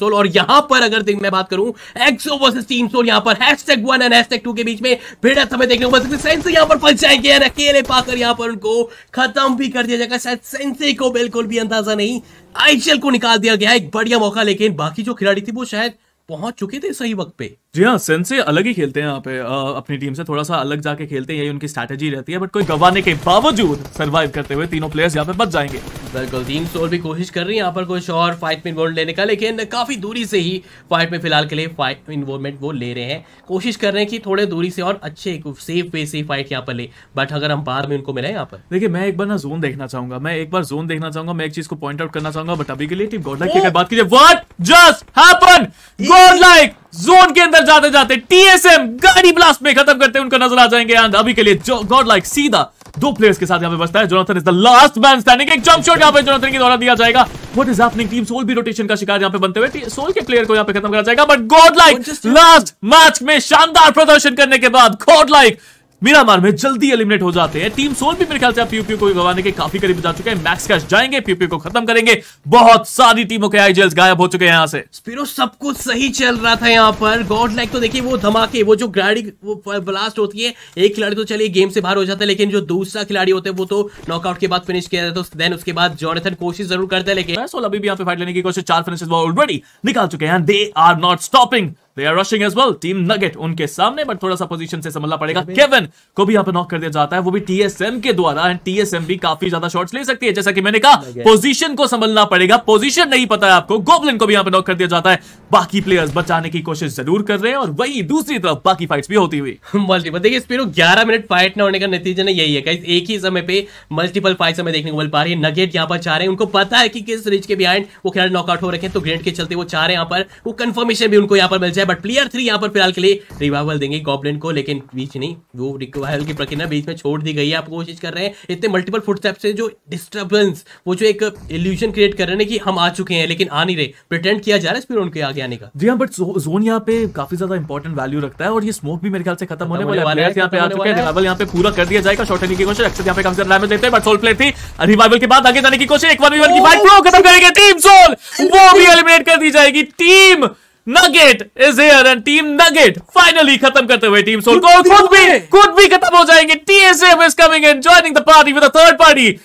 soul और यहां पर अगर मैं बात करूं एक्सो वर्सेस टीम सोल यहां पर hashtag one and hashtag two के बीच में भिड़त हमें देखने को मिल सकती है यहां पर फंस जाएंगे और अकेले पाकर यहां पर उनको खत्म भी कर दिया जाएगा शायद सेंसे को बिल्कुल भी अंदाजा नहीं आईसीएल को निकाल दिया गया एक बढ़िया मौका लेकिन बाकी जो खिलाड़ी थी वो शायद पहुंच चुके थे सही वक्त पे जी हाँ सेंसे अलग ही खेलते हैं यहाँ पे आ, अपनी टीम से थोड़ा सा अलग जाके खेलते हैं यही उनकी स्ट्रैटेजी रहती है बट कोई गवाने के बावजूद सर्वाइव करते हुए तीनों प्लेयर्स यहाँ पे बच जाएंगे बिल्कुल टीम और भी कोशिश कर रही है यहाँ पर कुछ और फाइट में इन्वॉल्व लेने का लेकिन काफी दूरी से ही फाइट में फिलहाल के लिए फाइट इन्वॉल्वमेंट वो ले रहे हैं कोशिश कर रहे हैं कि थोड़े दूरी से और अच्छे सेफ वे से फाइट यहाँ पर ले बट अगर हम बाहर में उनको मिले यहाँ पर देखिए मैं एक बार ना जोन देखना चाहूंगा मैं एक बार जोन देखना चाहूंगा मैं एक चीज को पॉइंट आउट करना चाहूंगा बट अभी के लिए टीम गोडलाइक की बात कीजिए वॉट जस्ट है जोन के अंदर जाते जाते टीएसएम गाड़ी ब्लास्ट में खत्म करते उनको नजर आ जाएंगे अभी के लिए गॉड लाइक सीधा दो प्लेयर्स के साथ यहाँ पे बचता है Jonathan is the last man standing एक जंप शॉट यहाँ पे जोनाथन के द्वारा दिया जाएगा what is happening team Soul भी रोटेशन का शिकार यहाँ पे बनते हुए सोल के प्लेयर को यहाँ पे खत्म करा जाएगा but God like last match में शानदार प्रदर्शन करने के बाद गॉड लाइक मीरामार में जल्दी एलिमिनेट हो जाते हैं टीम सोल भी मेरे ख्याल से आप पीयूपीयू को भी गवाने के काफी करीब जा चुके हैं मैक्स कैश जाएंगे पीयूपीयू को खत्म करेंगे बहुत सारी टीमों के आईजीएल गायब हो चुके हैं यहाँ से स्पीरो सब कुछ सही चल रहा था यहाँ पर गॉड लाइक तो देखिए वो धमाके वो जो गाड़ी वो ब्लास्ट होती है एक खिलाड़ी तो चलिए गेम से बाहर हो जाता है लेकिन जो दूसरा खिलाड़ी होते हैं वो तो नॉकआउट के बाद फिनिश किया जाता है देन तो उसके बाद जॉनथन कोशिश जरूर करते हैं लेकिन अभी भी यहाँ पे फाइट लेने की कोशिश चार फिनिश ऑलरेडी निकाल चुके हैं they are not stopping they are rushing as well team nugget उनके सामने बट थोड़ा सा पोजीशन से संभलना पड़ेगा केवन को भी यहाँ पे नॉक कर दिया जाता है वो भी टीएसएम के द्वारा एंड टीएसएम भी काफी ज्यादा शॉट्स ले सकती है जैसा कि मैंने कहा पोजीशन को संभलना पड़ेगा पोजीशन नहीं पता है आपको गोबलिन को भी यहाँ पे नॉक कर दिया जाता है बाकी प्लेयर्स बचाने की कोशिश जरूर कर रहे हैं और वही दूसरी तरफ बाकी फाइट्स भी होती हुई मल्टीपल देखिए स्पिरो ग्यारह मिनट फाइट न होने का नतीजा ना यही है एक ही समय पे मल्टीपल फाइट हमें देखने को मिल पा रही है नगेट यहाँ पर चाह रहे हैं उनको पता है कि किस रिच के बिहाइंड वो खिलाड़ी नॉकआउट हो रखे हैं तो ग्रेड के चलते वो चाह रहे हैं यहाँ पर वो कंफर्मेशन भी उनको यहाँ पर मिल जाए है बट प्लेयर थ्री यहाँ पर फिलहाल के लिए रिवाइवल देंगे गॉबलिन को लेकिन बीच नहीं वो रिवाइवल की प्रक्रिया बीच में छोड़ दी गई है आप कोशिश कर रहे हैं इतने मल्टीपल फुटस्टेप से जो डिस्टर्बेंस वो जो एक इल्यूशन क्रिएट कर रहे हैं कि हम आ चुके हैं लेकिन आ नहीं रहे प्रिटेंड किया जा रहा है फिर उनके आगे आने का जी हाँ बट जोन यहाँ पे काफी ज्यादा इंपॉर्टेंट वैल्यू रखता है और ये स्मोक भी मेरे ख्याल से खत्म होने वाले यहाँ पे आ चुके हैं रिवाइवल यहाँ पे पूरा कर दिया जाएगा शॉर्ट की कोशिश अक्सर यहाँ पे कम से डैमेज देते हैं बट सोल प्ले थी रिवाइवल के बाद आगे जाने की कोशिश एक बार की फाइट खत्म करेंगे टीम सोल वो भी एलिमिनेट कर दी जाएगी team nugget is here and team nugget finally खत्म करते हुए टीम सोल को खुद भी खुद भी खत्म हो जाएंगे TSM is coming and joining the party with a third party